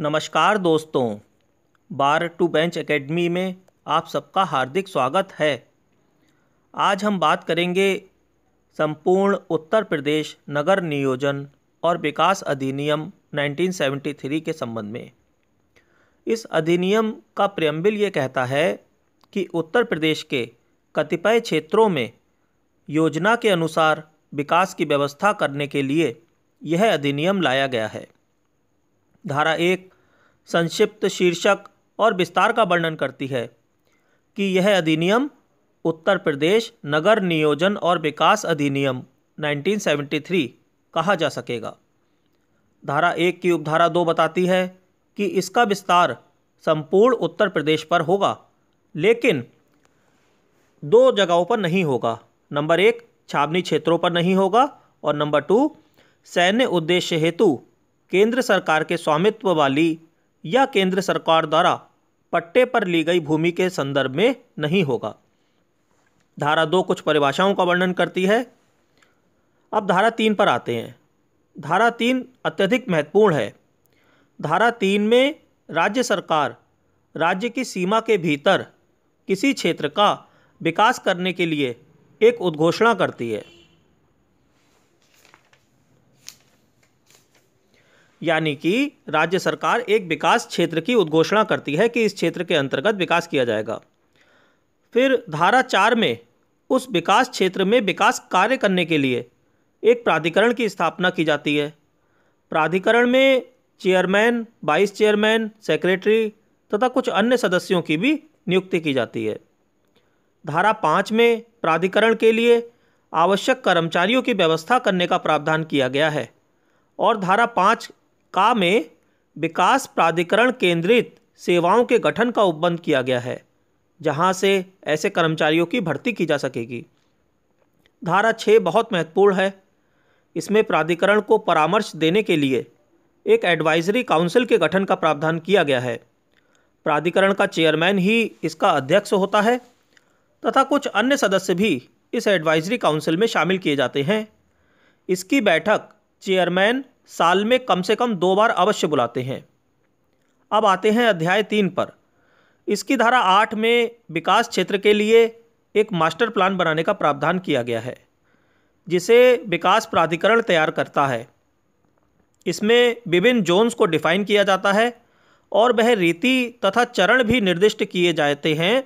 नमस्कार दोस्तों बार to bench academy में आप सबका हार्दिक स्वागत है आज हम बात करेंगे संपूर्ण उत्तर प्रदेश नगर नियोजन और विकास अधिनियम 1973 के संबंध में इस अधिनियम का प्रियम्बिल ये कहता है कि उत्तर प्रदेश के कतिपय क्षेत्रों में योजना के अनुसार विकास की व्यवस्था करने के लिए यह अधिनियम लाया गया है धारा एक संक्षिप्त शीर्षक और विस्तार का वर्णन करती है कि यह अधिनियम उत्तर प्रदेश नगर नियोजन और विकास अधिनियम 1973 कहा जा सकेगा धारा एक की उपधारा दो बताती है कि इसका विस्तार संपूर्ण उत्तर प्रदेश पर होगा लेकिन दो जगहों पर नहीं होगा नंबर एक छावनी क्षेत्रों पर नहीं होगा और नंबर टू सैन्य उद्देश्य हेतु केंद्र सरकार के स्वामित्व वाली या केंद्र सरकार द्वारा पट्टे पर ली गई भूमि के संदर्भ में नहीं होगा धारा दो कुछ परिभाषाओं का वर्णन करती है अब धारा तीन पर आते हैं धारा तीन अत्यधिक महत्वपूर्ण है धारा तीन में राज्य सरकार राज्य की सीमा के भीतर किसी क्षेत्र का विकास करने के लिए एक उद्घोषणा करती है यानी कि राज्य सरकार एक विकास क्षेत्र की उद्घोषणा करती है कि इस क्षेत्र के अंतर्गत विकास किया जाएगा फिर धारा चार में उस विकास क्षेत्र में विकास कार्य करने के लिए एक प्राधिकरण की स्थापना की जाती है प्राधिकरण में चेयरमैन वाइस चेयरमैन सेक्रेटरी तथा कुछ अन्य सदस्यों की भी नियुक्ति की जाती है धारा पाँच में प्राधिकरण के लिए आवश्यक कर्मचारियों की व्यवस्था करने का प्रावधान किया गया है और धारा पाँच का में विकास प्राधिकरण केंद्रित सेवाओं के गठन का उपबंध किया गया है जहां से ऐसे कर्मचारियों की भर्ती की जा सकेगी धारा छः बहुत महत्वपूर्ण है इसमें प्राधिकरण को परामर्श देने के लिए एक एडवाइजरी काउंसिल के गठन का प्रावधान किया गया है प्राधिकरण का चेयरमैन ही इसका अध्यक्ष होता है तथा कुछ अन्य सदस्य भी इस एडवाइजरी काउंसिल में शामिल किए जाते हैं इसकी बैठक चेयरमैन साल में कम से कम दो बार अवश्य बुलाते हैं अब आते हैं अध्याय तीन पर इसकी धारा आठ में विकास क्षेत्र के लिए एक मास्टर प्लान बनाने का प्रावधान किया गया है जिसे विकास प्राधिकरण तैयार करता है इसमें विभिन्न जोन्स को डिफाइन किया जाता है और वह रीति तथा चरण भी निर्दिष्ट किए जाते हैं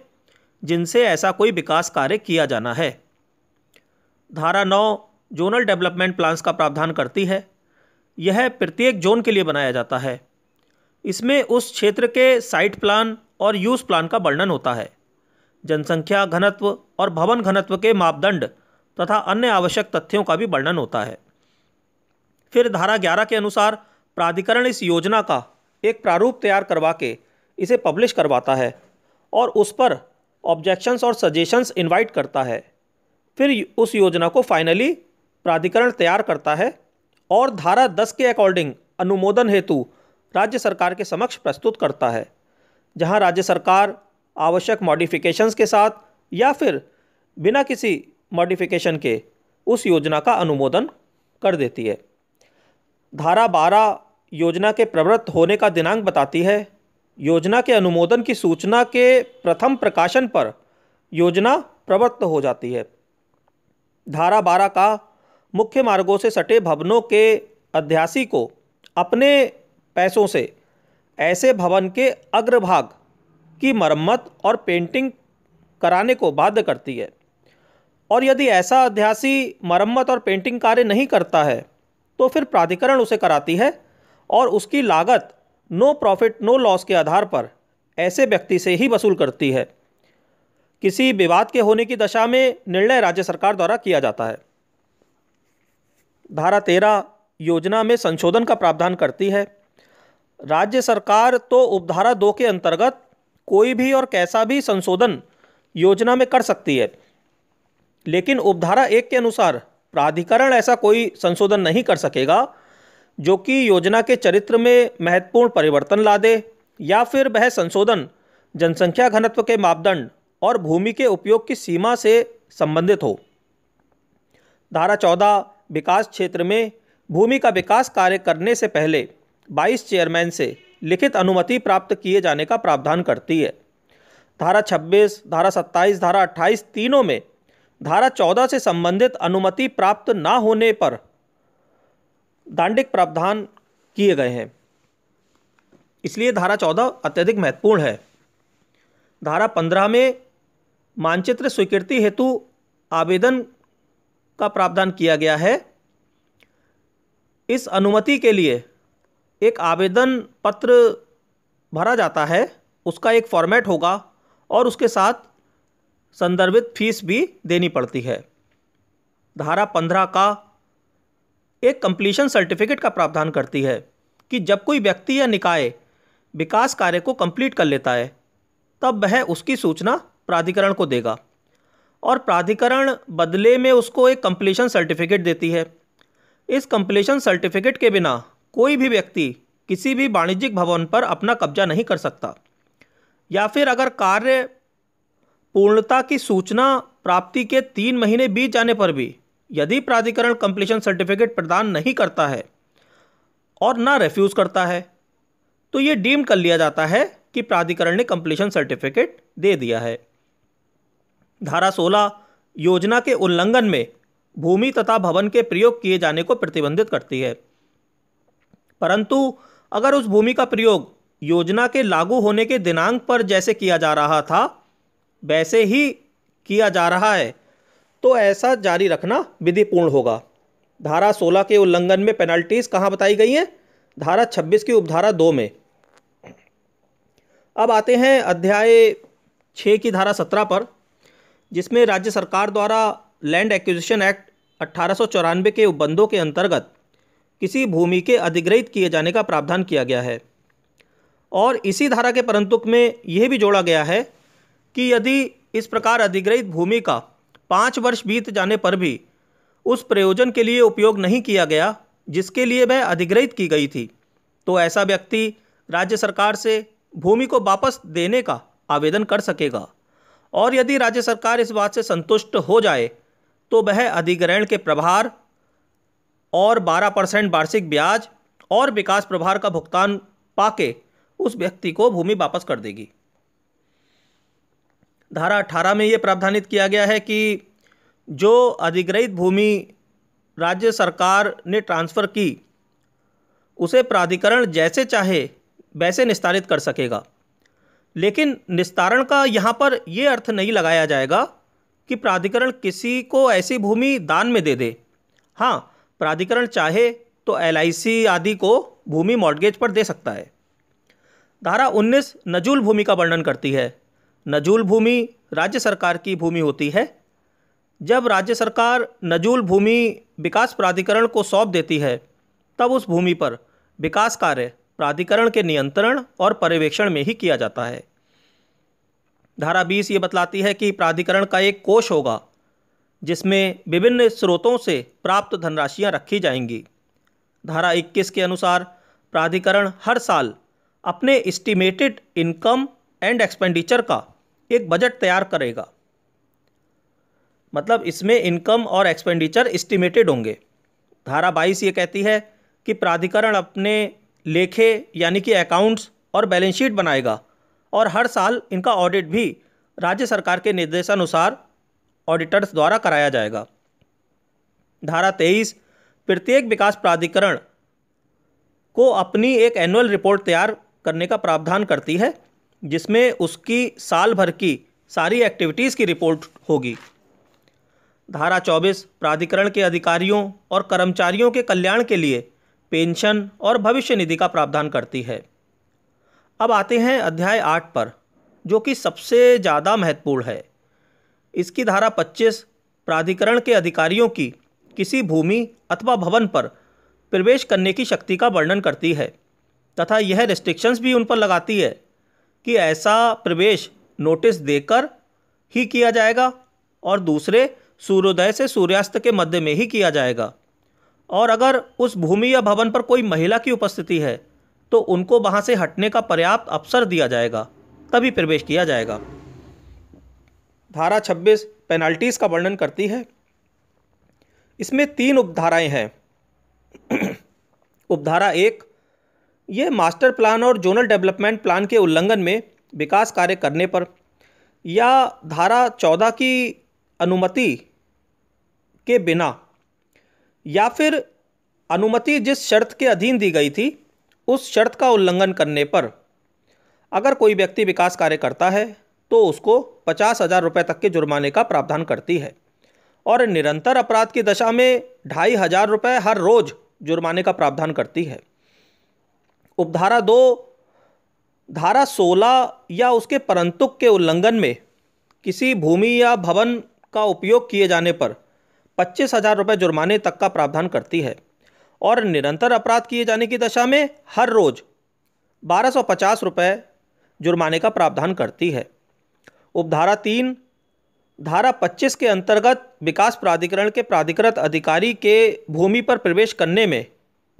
जिनसे ऐसा कोई विकास कार्य किया जाना है धारा नौ जोनल डेवलपमेंट प्लान्स का प्रावधान करती है यह प्रत्येक जोन के लिए बनाया जाता है इसमें उस क्षेत्र के साइट प्लान और यूज़ प्लान का वर्णन होता है जनसंख्या घनत्व और भवन घनत्व के मापदंड तथा अन्य आवश्यक तथ्यों का भी वर्णन होता है फिर धारा ग्यारह के अनुसार प्राधिकरण इस योजना का एक प्रारूप तैयार करवा के इसे पब्लिश करवाता है और उस पर ऑब्जेक्शंस और सजेशंस इनवाइट करता है फिर उस योजना को फाइनली प्राधिकरण तैयार करता है और धारा 10 के अकॉर्डिंग अनुमोदन हेतु राज्य सरकार के समक्ष प्रस्तुत करता है जहां राज्य सरकार आवश्यक मॉडिफिकेशंस के साथ या फिर बिना किसी मॉडिफिकेशन के उस योजना का अनुमोदन कर देती है धारा 12 योजना के प्रवृत्त होने का दिनांक बताती है योजना के अनुमोदन की सूचना के प्रथम प्रकाशन पर योजना प्रवृत्त हो जाती है धारा 12 का मुख्य मार्गों से सटे भवनों के अध्यासी को अपने पैसों से ऐसे भवन के अग्रभाग की मरम्मत और पेंटिंग कराने को बाध्य करती है और यदि ऐसा अध्यासी मरम्मत और पेंटिंग कार्य नहीं करता है तो फिर प्राधिकरण उसे कराती है और उसकी लागत नो प्रॉफिट नो लॉस के आधार पर ऐसे व्यक्ति से ही वसूल करती है किसी विवाद के होने की दशा में निर्णय राज्य सरकार द्वारा किया जाता है धारा तेरह योजना में संशोधन का प्रावधान करती है राज्य सरकार तो उपधारा दो के अंतर्गत कोई भी और कैसा भी संशोधन योजना में कर सकती है लेकिन उपधारा एक के अनुसार प्राधिकरण ऐसा कोई संशोधन नहीं कर सकेगा जो कि योजना के चरित्र में महत्वपूर्ण परिवर्तन ला दे या फिर वह संशोधन जनसंख्या घनत्व के मापदंड और भूमि के उपयोग की सीमा से संबंधित हो धारा चौदह विकास क्षेत्र में भूमि का विकास कार्य करने से पहले बाईस चेयरमैन से लिखित अनुमति प्राप्त किए जाने का प्रावधान करती है धारा 26, धारा 27, धारा 28 तीनों में धारा 14 से संबंधित अनुमति प्राप्त ना होने पर दांडिक प्रावधान किए गए हैं इसलिए धारा 14 अत्यधिक महत्वपूर्ण है धारा 15 में मानचित्र स्वीकृति हेतु आवेदन का प्रावधान किया गया है इस अनुमति के लिए एक आवेदन पत्र भरा जाता है उसका एक फॉर्मेट होगा और उसके साथ संदर्भित फीस भी देनी पड़ती है धारा पंद्रह का एक कंप्लीशन सर्टिफिकेट का प्रावधान करती है कि जब कोई व्यक्ति या निकाय विकास कार्य को कंप्लीट कर लेता है तब वह उसकी सूचना प्राधिकरण को देगा और प्राधिकरण बदले में उसको एक कंप्लीशन सर्टिफिकेट देती है इस कंप्लीशन सर्टिफिकेट के बिना कोई भी व्यक्ति किसी भी वाणिज्यिक भवन पर अपना कब्जा नहीं कर सकता या फिर अगर कार्य पूर्णता की सूचना प्राप्ति के तीन महीने बीत जाने पर भी यदि प्राधिकरण कंप्लीशन सर्टिफिकेट प्रदान नहीं करता है और ना रेफ्यूज़ करता है तो ये डीम कर लिया जाता है कि प्राधिकरण ने कंप्लीशन सर्टिफिकेट दे दिया है धारा 16 योजना के उल्लंघन में भूमि तथा भवन के प्रयोग किए जाने को प्रतिबंधित करती है परंतु अगर उस भूमि का प्रयोग योजना के लागू होने के दिनांक पर जैसे किया जा रहा था वैसे ही किया जा रहा है तो ऐसा जारी रखना विधिपूर्ण होगा धारा 16 के उल्लंघन में पेनल्टीज़ कहाँ बताई गई हैं धारा 26 की उपधारा दो में अब आते हैं अध्याय छः की धारा सत्रह पर जिसमें राज्य सरकार द्वारा लैंड एक्विजिशन एक्ट अट्ठारह के उपबंधों के अंतर्गत किसी भूमि के अधिग्रहित किए जाने का प्रावधान किया गया है और इसी धारा के परंतुक में यह भी जोड़ा गया है कि यदि इस प्रकार अधिग्रहित भूमि का पाँच वर्ष बीत जाने पर भी उस प्रयोजन के लिए उपयोग नहीं किया गया जिसके लिए वह अधिग्रहित की गई थी तो ऐसा व्यक्ति राज्य सरकार से भूमि को वापस देने का आवेदन कर सकेगा और यदि राज्य सरकार इस बात से संतुष्ट हो जाए तो वह अधिग्रहण के प्रभार और 12 परसेंट वार्षिक ब्याज और विकास प्रभार का भुगतान पाके उस व्यक्ति को भूमि वापस कर देगी धारा अठारह में ये प्रावधानित किया गया है कि जो अधिग्रहित भूमि राज्य सरकार ने ट्रांसफ़र की उसे प्राधिकरण जैसे चाहे वैसे निस्तारित कर सकेगा लेकिन निस्तारण का यहाँ पर ये अर्थ नहीं लगाया जाएगा कि प्राधिकरण किसी को ऐसी भूमि दान में दे दे हाँ प्राधिकरण चाहे तो एल आदि को भूमि मॉडगेज पर दे सकता है धारा 19 नजूल भूमि का वर्णन करती है नजूल भूमि राज्य सरकार की भूमि होती है जब राज्य सरकार नजूल भूमि विकास प्राधिकरण को सौंप देती है तब उस भूमि पर विकास कार्य प्राधिकरण के नियंत्रण और पर्यवेक्षण में ही किया जाता है धारा बीस ये बतलाती है कि प्राधिकरण का एक कोष होगा जिसमें विभिन्न स्रोतों से प्राप्त धनराशियां रखी जाएंगी धारा इक्कीस के अनुसार प्राधिकरण हर साल अपने एस्टिमेटेड इनकम एंड एक्सपेंडिचर का एक बजट तैयार करेगा मतलब इसमें इनकम और एक्सपेंडिचर एस्टिमेटेड होंगे धारा बाईस ये कहती है कि प्राधिकरण अपने लेखे यानी कि अकाउंट्स और बैलेंस शीट बनाएगा और हर साल इनका ऑडिट भी राज्य सरकार के निर्देशानुसार ऑडिटर्स द्वारा कराया जाएगा धारा तेईस प्रत्येक विकास प्राधिकरण को अपनी एक एनुअल रिपोर्ट तैयार करने का प्रावधान करती है जिसमें उसकी साल भर की सारी एक्टिविटीज़ की रिपोर्ट होगी धारा चौबीस प्राधिकरण के अधिकारियों और कर्मचारियों के कल्याण के लिए पेंशन और भविष्य निधि का प्रावधान करती है अब आते हैं अध्याय आठ पर जो कि सबसे ज़्यादा महत्वपूर्ण है इसकी धारा 25 प्राधिकरण के अधिकारियों की किसी भूमि अथवा भवन पर प्रवेश करने की शक्ति का वर्णन करती है तथा यह रिस्ट्रिक्शंस भी उन पर लगाती है कि ऐसा प्रवेश नोटिस देकर ही किया जाएगा और दूसरे सूर्योदय से सूर्यास्त के मध्य में ही किया जाएगा और अगर उस भूमि या भवन पर कोई महिला की उपस्थिति है तो उनको वहाँ से हटने का पर्याप्त अवसर दिया जाएगा तभी प्रवेश किया जाएगा धारा 26 पेनाल्टीज़ का वर्णन करती है इसमें तीन उपधाराएं हैं उपधारा एक ये मास्टर प्लान और जोनल डेवलपमेंट प्लान के उल्लंघन में विकास कार्य करने पर या धारा चौदह की अनुमति के बिना या फिर अनुमति जिस शर्त के अधीन दी गई थी उस शर्त का उल्लंघन करने पर अगर कोई व्यक्ति विकास कार्य करता है तो उसको पचास हज़ार रुपये तक के जुर्माने का प्रावधान करती है और निरंतर अपराध की दशा में ढाई हज़ार रुपये हर रोज़ जुर्माने का प्रावधान करती है उपधारा दो धारा सोलह या उसके परंतुक के उल्लंघन में किसी भूमि या भवन का उपयोग किए जाने पर पच्चीस हजार रुपये जुर्माने तक का प्रावधान करती है और निरंतर अपराध किए जाने की दशा में हर रोज बारह सौ पचास रुपये जुर्माने का प्रावधान करती है उपधारा तीन धारा 25 के अंतर्गत विकास प्राधिकरण के प्राधिकृत अधिकारी के भूमि पर प्रवेश करने में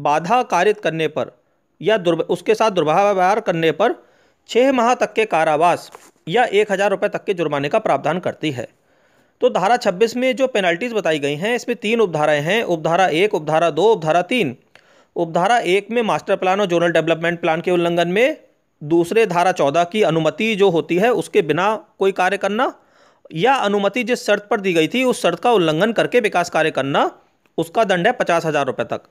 बाधा कारित करने पर या दुर्व उसके साथ दुर्व्यवहार करने पर छः माह तक के कारावास या एक हज़ार रुपये तक के जुर्माने का प्रावधान करती है तो धारा छब्बीस में जो पेनल्टीज़ बताई गई हैं इसमें तीन उपधाराएँ हैं उपधारा एक उपधारा दो उपधारा तीन उपधारा एक में मास्टर प्लान और जोनल डेवलपमेंट प्लान के उल्लंघन में दूसरे धारा चौदह की अनुमति जो होती है उसके बिना कोई कार्य करना या अनुमति जिस शर्त पर दी गई थी उस शर्त का उल्लंघन करके विकास कार्य करना उसका दंड है पचास हज़ार रुपये तक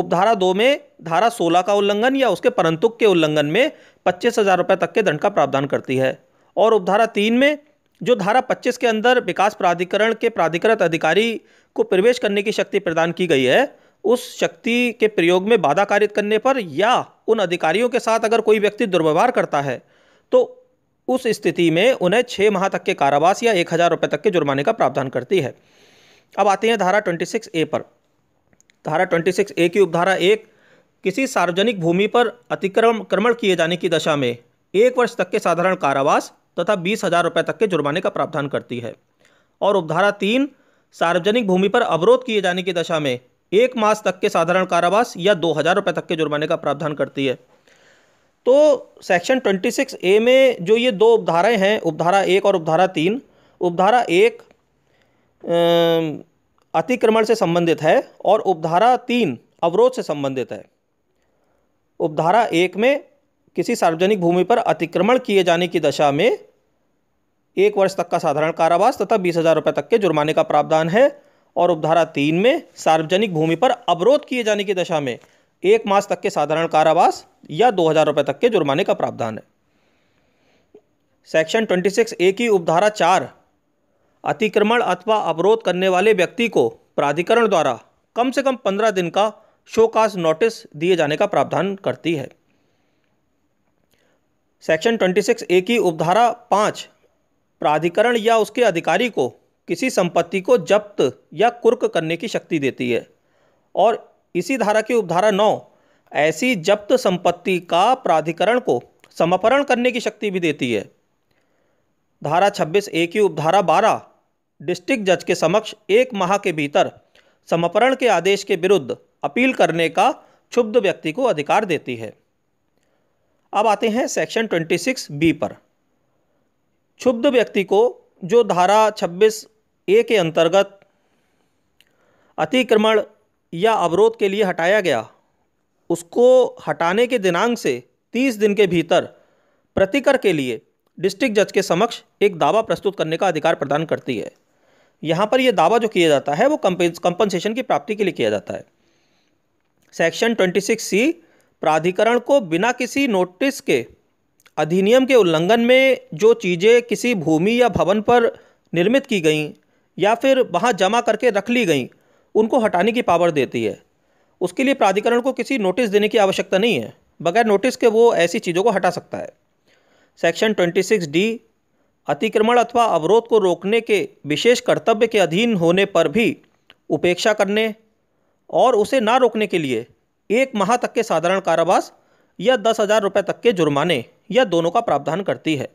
उपधारा दो में धारा सोलह का उल्लंघन या उसके परंतुक के उल्लंघन में पच्चीस हज़ार रुपये तक के दंड का प्रावधान करती है और उपधारा तीन में जो धारा 25 के अंदर विकास प्राधिकरण के प्राधिकृत अधिकारी को प्रवेश करने की शक्ति प्रदान की गई है उस शक्ति के प्रयोग में बाधा कारित करने पर या उन अधिकारियों के साथ अगर कोई व्यक्ति दुर्व्यवहार करता है तो उस स्थिति में उन्हें छः माह तक के कारावास या एक हज़ार रुपये तक के जुर्माने का प्रावधान करती है अब आते हैं धारा 26 ए पर धारा 26 ए की उपधारा एक किसी सार्वजनिक भूमि पर अतिक्रमण किए जाने की दशा में एक वर्ष तक के साधारण कारावास तथा बीस हजार रुपये तक के जुर्माने का प्रावधान करती है और उपधारा तीन सार्वजनिक भूमि पर अवरोध किए जाने की दशा में एक मास तक के साधारण कारावास या दो हज़ार रुपये तक के जुर्माने का प्रावधान करती है तो सेक्शन 26 ए में जो ये दो उपधाराएं हैं उपधारा एक और उपधारा तीन उपधारा एक अतिक्रमण से संबंधित है और उपधारा तीन अवरोध से संबंधित है उपधारा एक में किसी सार्वजनिक भूमि पर अतिक्रमण किए जाने की दशा में एक वर्ष तक का साधारण कारावास तथा बीस हज़ार रुपये तक के जुर्माने का प्रावधान है और उपधारा तीन में सार्वजनिक भूमि पर अवरोध किए जाने की दशा में एक मास तक के साधारण कारावास या दो हज़ार रुपये तक के जुर्माने का प्रावधान है सेक्शन ट्वेंटी सिक्स ए की उपधारा चार अतिक्रमण अथवा अवरोध करने वाले व्यक्ति को प्राधिकरण द्वारा कम से कम पंद्रह दिन का शोकास नोटिस दिए जाने का प्रावधान करती है सेक्शन 26 ए की उपधारा पाँच प्राधिकरण या उसके अधिकारी को किसी संपत्ति को जब्त या कुर्क करने की शक्ति देती है और इसी धारा की उपधारा नौ ऐसी जब्त संपत्ति का प्राधिकरण को समपरण करने की शक्ति भी देती है धारा 26 ए की उपधारा बारह डिस्ट्रिक्ट जज के समक्ष एक माह के भीतर समपरण के आदेश के विरुद्ध अपील करने का क्षुब्ध व्यक्ति को अधिकार देती है अब आते हैं सेक्शन ट्वेंटी सिक्स बी पर क्षुब्ध व्यक्ति को जो धारा छब्बीस ए के अंतर्गत अतिक्रमण या अवरोध के लिए हटाया गया उसको हटाने के दिनांक से तीस दिन के भीतर प्रतिकर के लिए डिस्ट्रिक्ट जज के समक्ष एक दावा प्रस्तुत करने का अधिकार प्रदान करती है यहाँ पर यह दावा जो किया जाता है वो कंपेंसेशन की प्राप्ति के लिए किया जाता है सेक्शन ट्वेंटी सिक्स सी प्राधिकरण को बिना किसी नोटिस के अधिनियम के उल्लंघन में जो चीज़ें किसी भूमि या भवन पर निर्मित की गई या फिर वहाँ जमा करके रख ली गई उनको हटाने की पावर देती है उसके लिए प्राधिकरण को किसी नोटिस देने की आवश्यकता नहीं है बगैर नोटिस के वो ऐसी चीज़ों को हटा सकता है सेक्शन 26 डी अतिक्रमण अथवा अवरोध को रोकने के विशेष कर्तव्य के अधीन होने पर भी उपेक्षा करने और उसे ना रोकने के लिए एक माह तक के साधारण कारावास या दस हज़ार रुपये तक के जुर्माने या दोनों का प्रावधान करती है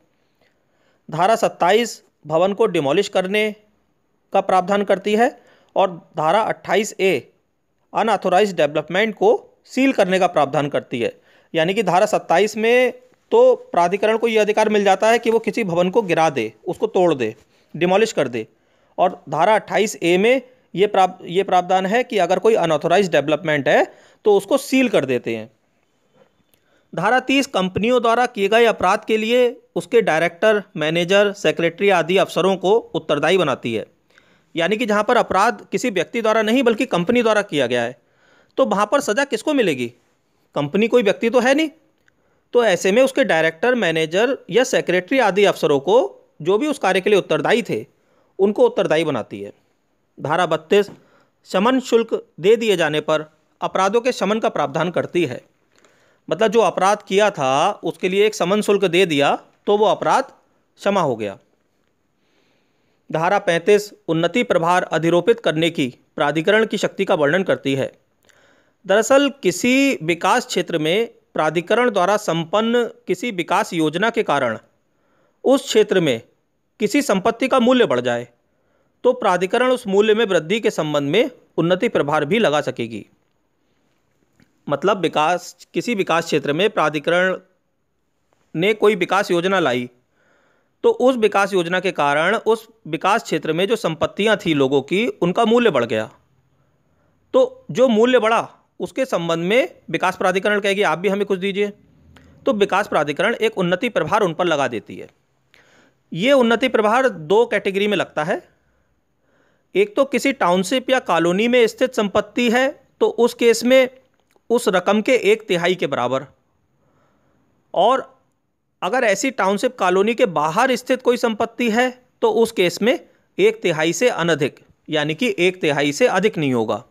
धारा सत्ताईस भवन को डिमोलिश करने का प्रावधान करती है और धारा अट्ठाईस ए अनऑथोराइज डेवलपमेंट को सील करने का प्रावधान करती है यानी कि धारा सत्ताईस में तो प्राधिकरण को यह अधिकार मिल जाता है कि वो किसी भवन को गिरा दे उसको तोड़ दे डिमोलिश कर दे और धारा अट्ठाईस ए में ये प्राप्त ये प्रावधान है कि अगर कोई अनऑथोराइज डेवलपमेंट है तो उसको सील कर देते हैं धारा तीस कंपनियों द्वारा किए गए अपराध के लिए उसके डायरेक्टर मैनेजर सेक्रेटरी आदि अफसरों को उत्तरदायी बनाती है यानी कि जहाँ पर अपराध किसी व्यक्ति द्वारा नहीं बल्कि कंपनी द्वारा किया गया है तो वहाँ पर सज़ा किसको मिलेगी कंपनी कोई व्यक्ति तो है नहीं तो ऐसे में उसके डायरेक्टर मैनेजर या सेक्रेटरी आदि अफसरों को जो भी उस कार्य के लिए उत्तरदायी थे उनको उत्तरदायी बनाती है धारा बत्तीस शमन शुल्क दे दिए जाने पर अपराधों के शमन का प्रावधान करती है मतलब जो अपराध किया था उसके लिए एक समन शुल्क दे दिया तो वो अपराध क्षमा हो गया धारा 35 उन्नति प्रभार अधिरोपित करने की प्राधिकरण की शक्ति का वर्णन करती है दरअसल किसी विकास क्षेत्र में प्राधिकरण द्वारा संपन्न किसी विकास योजना के कारण उस क्षेत्र में किसी संपत्ति का मूल्य बढ़ जाए तो प्राधिकरण उस मूल्य में वृद्धि के संबंध में उन्नति प्रभार भी लगा सकेगी मतलब विकास किसी विकास क्षेत्र में प्राधिकरण ने कोई विकास योजना लाई तो उस विकास योजना के कारण उस विकास क्षेत्र में जो संपत्तियां थी लोगों की उनका मूल्य बढ़ गया तो जो मूल्य बढ़ा उसके संबंध में विकास प्राधिकरण कहेगी आप भी हमें कुछ दीजिए तो विकास प्राधिकरण एक उन्नति प्रभार उन पर लगा देती है ये उन्नति प्रभार दो कैटेगरी में लगता है एक तो किसी टाउनशिप या कॉलोनी में स्थित संपत्ति है तो उस केस में उस रकम के एक तिहाई के बराबर और अगर ऐसी टाउनशिप कॉलोनी के बाहर स्थित कोई संपत्ति है तो उस केस में एक तिहाई से अनधिक यानी कि एक तिहाई से अधिक नहीं होगा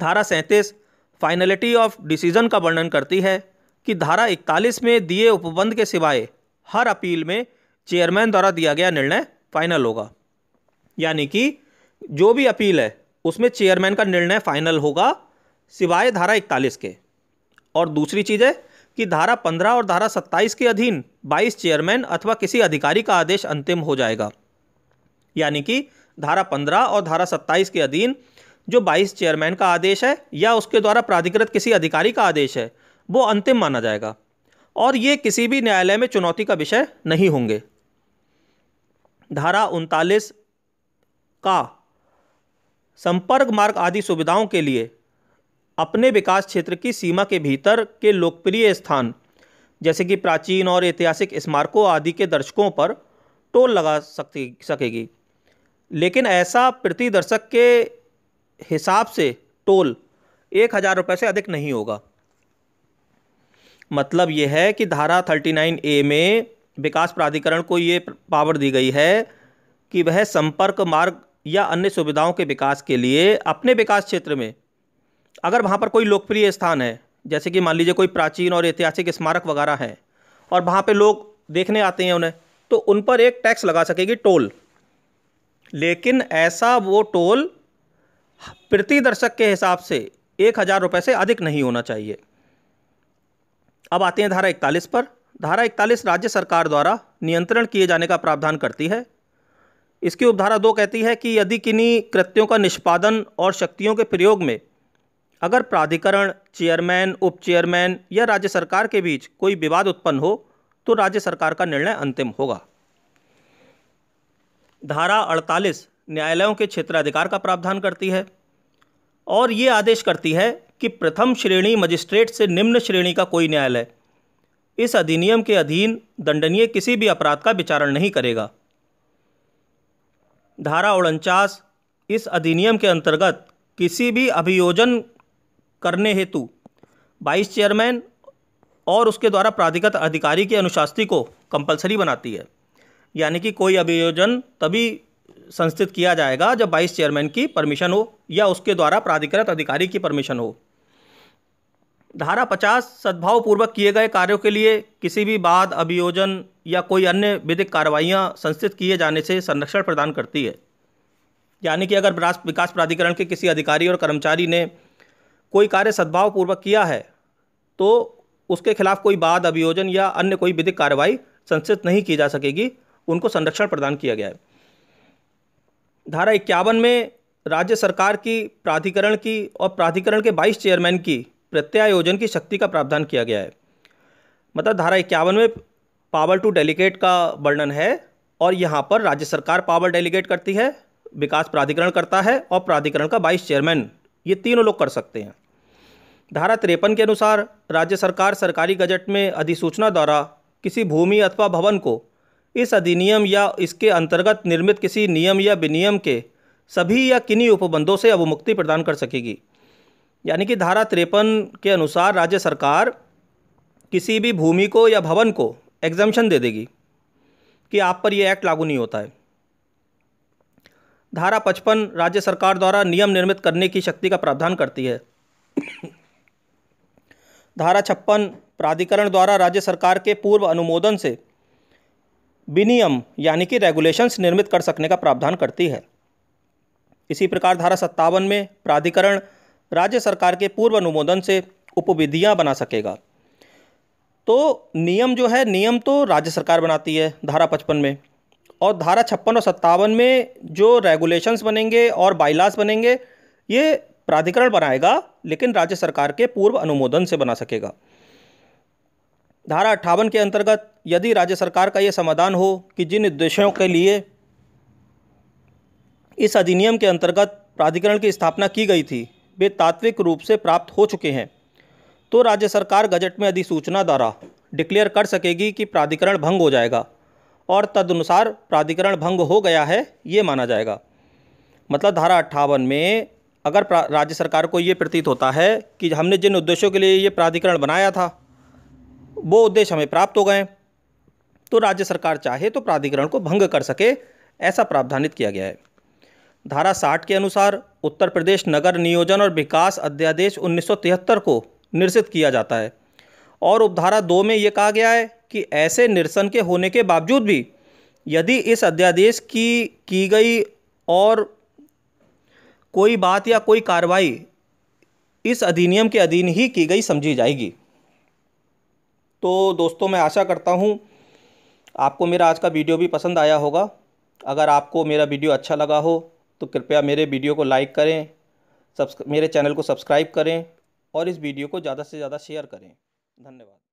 धारा सैंतीस फाइनलिटी ऑफ डिसीजन का वर्णन करती है कि धारा इकतालीस में दिए उपबंध के सिवाय हर अपील में चेयरमैन द्वारा दिया गया निर्णय फाइनल होगा यानी कि जो भी अपील है उसमें चेयरमैन का निर्णय फाइनल होगा सिवाय धारा इकतालीस के और दूसरी चीज़ है कि धारा पंद्रह और धारा सत्ताईस के अधीन बाईस चेयरमैन अथवा किसी अधिकारी का आदेश अंतिम हो जाएगा यानी कि धारा पंद्रह और धारा सत्ताईस के अधीन जो बाईस चेयरमैन का आदेश है या उसके द्वारा प्राधिकृत किसी अधिकारी का आदेश है वो अंतिम माना जाएगा और ये किसी भी न्यायालय में चुनौती का विषय नहीं होंगे धारा उनतालीस का संपर्क मार्ग आदि सुविधाओं के लिए अपने विकास क्षेत्र की सीमा के भीतर के लोकप्रिय स्थान जैसे कि प्राचीन और ऐतिहासिक स्मारकों आदि के दर्शकों पर टोल लगा सकती सकेगी लेकिन ऐसा प्रति दर्शक के हिसाब से टोल एक हज़ार रुपये से अधिक नहीं होगा मतलब यह है कि धारा थर्टी नाइन ए में विकास प्राधिकरण को ये पावर दी गई है कि वह संपर्क मार्ग या अन्य सुविधाओं के विकास के लिए अपने विकास क्षेत्र में अगर वहाँ पर कोई लोकप्रिय स्थान है जैसे कि मान लीजिए कोई प्राचीन और ऐतिहासिक स्मारक वगैरह हैं और वहाँ पे लोग देखने आते हैं उन्हें तो उन पर एक टैक्स लगा सकेगी टोल लेकिन ऐसा वो टोल प्रति दर्शक के हिसाब से एक हज़ार रुपये से अधिक नहीं होना चाहिए अब आते हैं धारा इकतालीस पर धारा इकतालीस राज्य सरकार द्वारा नियंत्रण किए जाने का प्रावधान करती है इसकी उपधारा दो कहती है कि यदि किन्हीं कृत्यों का निष्पादन और शक्तियों के प्रयोग में अगर प्राधिकरण चेयरमैन उप चेयरमैन या राज्य सरकार के बीच कोई विवाद उत्पन्न हो तो राज्य सरकार का निर्णय अंतिम होगा धारा 48 न्यायालयों के क्षेत्राधिकार का प्रावधान करती है और ये आदेश करती है कि प्रथम श्रेणी मजिस्ट्रेट से निम्न श्रेणी का कोई न्यायालय इस अधिनियम के अधीन दंडनीय किसी भी अपराध का विचारण नहीं करेगा धारा उनचास इस अधिनियम के अंतर्गत किसी भी अभियोजन करने हेतु वाइस चेयरमैन और उसके द्वारा प्राधिकृत अधिकारी की अनुशास्ति को कंपलसरी बनाती है यानी कि कोई अभियोजन तभी संस्थित किया जाएगा जब वाइस चेयरमैन की परमिशन हो या उसके द्वारा प्राधिकृत अधिकारी की परमिशन हो धारा पचास सद्भावपूर्वक किए गए कार्यों के लिए किसी भी बाद अभियोजन या कोई अन्य विधिक कार्रवाइयाँ संस्थित किए जाने से संरक्षण प्रदान करती है यानी कि अगर विकास प्राधिकरण के किसी अधिकारी और कर्मचारी ने कोई कार्य सद्भाव पूर्वक किया है तो उसके खिलाफ कोई बाद अभियोजन या अन्य कोई विधिक कार्रवाई संचित नहीं की जा सकेगी उनको संरक्षण प्रदान किया गया है धारा इक्यावन में राज्य सरकार की प्राधिकरण की और प्राधिकरण के बाईस चेयरमैन की प्रत्यायोजन की शक्ति का प्रावधान किया गया है मतलब धारा इक्यावन में पावर टू डेलीगेट का वर्णन है और यहाँ पर राज्य सरकार पावर डेलीगेट करती है विकास प्राधिकरण करता है और प्राधिकरण का बाईस चेयरमैन ये तीनों लोग कर सकते हैं धारा तिरपन के अनुसार राज्य सरकार सरकारी गजट में अधिसूचना द्वारा किसी भूमि अथवा भवन को इस अधिनियम या इसके अंतर्गत निर्मित किसी नियम या विनियम के सभी या किन्हीं उपबंधों से अवमुक्ति प्रदान कर सकेगी यानी कि धारा तिरपन के अनुसार राज्य सरकार किसी भी भूमि को या भवन को एग्जामेशन दे देगी कि आप पर यह एक्ट लागू नहीं होता है धारा पचपन राज्य सरकार द्वारा नियम निर्मित करने की शक्ति का प्रावधान करती है धारा छप्पन प्राधिकरण द्वारा राज्य सरकार के पूर्व अनुमोदन से विनियम यानी कि रेगुलेशंस निर्मित कर सकने का प्रावधान करती है इसी प्रकार धारा सत्तावन में प्राधिकरण राज्य सरकार के पूर्व अनुमोदन से उपविधियाँ बना सकेगा तो नियम जो है नियम तो राज्य सरकार बनाती है धारा पचपन में और धारा छप्पन और सत्तावन में जो रेगुलेशंस बनेंगे और बाइलास बनेंगे ये प्राधिकरण बनाएगा लेकिन राज्य सरकार के पूर्व अनुमोदन से बना सकेगा धारा अट्ठावन के अंतर्गत यदि राज्य सरकार का यह समाधान हो कि जिन उद्देश्यों के लिए इस अधिनियम के अंतर्गत प्राधिकरण की स्थापना की गई थी वे तात्विक रूप से प्राप्त हो चुके हैं तो राज्य सरकार गजट में अधिसूचना द्वारा डिक्लेयर कर सकेगी कि प्राधिकरण भंग हो जाएगा और तदनुसार प्राधिकरण भंग हो गया है ये माना जाएगा मतलब धारा अट्ठावन में अगर राज्य सरकार को ये प्रतीत होता है कि हमने जिन उद्देश्यों के लिए ये प्राधिकरण बनाया था वो उद्देश्य हमें प्राप्त हो गए तो राज्य सरकार चाहे तो प्राधिकरण को भंग कर सके ऐसा प्रावधानित किया गया है धारा साठ के अनुसार उत्तर प्रदेश नगर नियोजन और विकास अध्यादेश 1973 को निरसित किया जाता है और उपधारा दो में ये कहा गया है कि ऐसे निरसन के होने के बावजूद भी यदि इस अध्यादेश की की गई और कोई बात या कोई कार्रवाई इस अधिनियम के अधीन ही की गई समझी जाएगी तो दोस्तों मैं आशा करता हूँ आपको मेरा आज का वीडियो भी पसंद आया होगा अगर आपको मेरा वीडियो अच्छा लगा हो तो कृपया मेरे वीडियो को लाइक करें सब्स मेरे चैनल को सब्सक्राइब करें और इस वीडियो को ज़्यादा से ज़्यादा शेयर करें धन्यवाद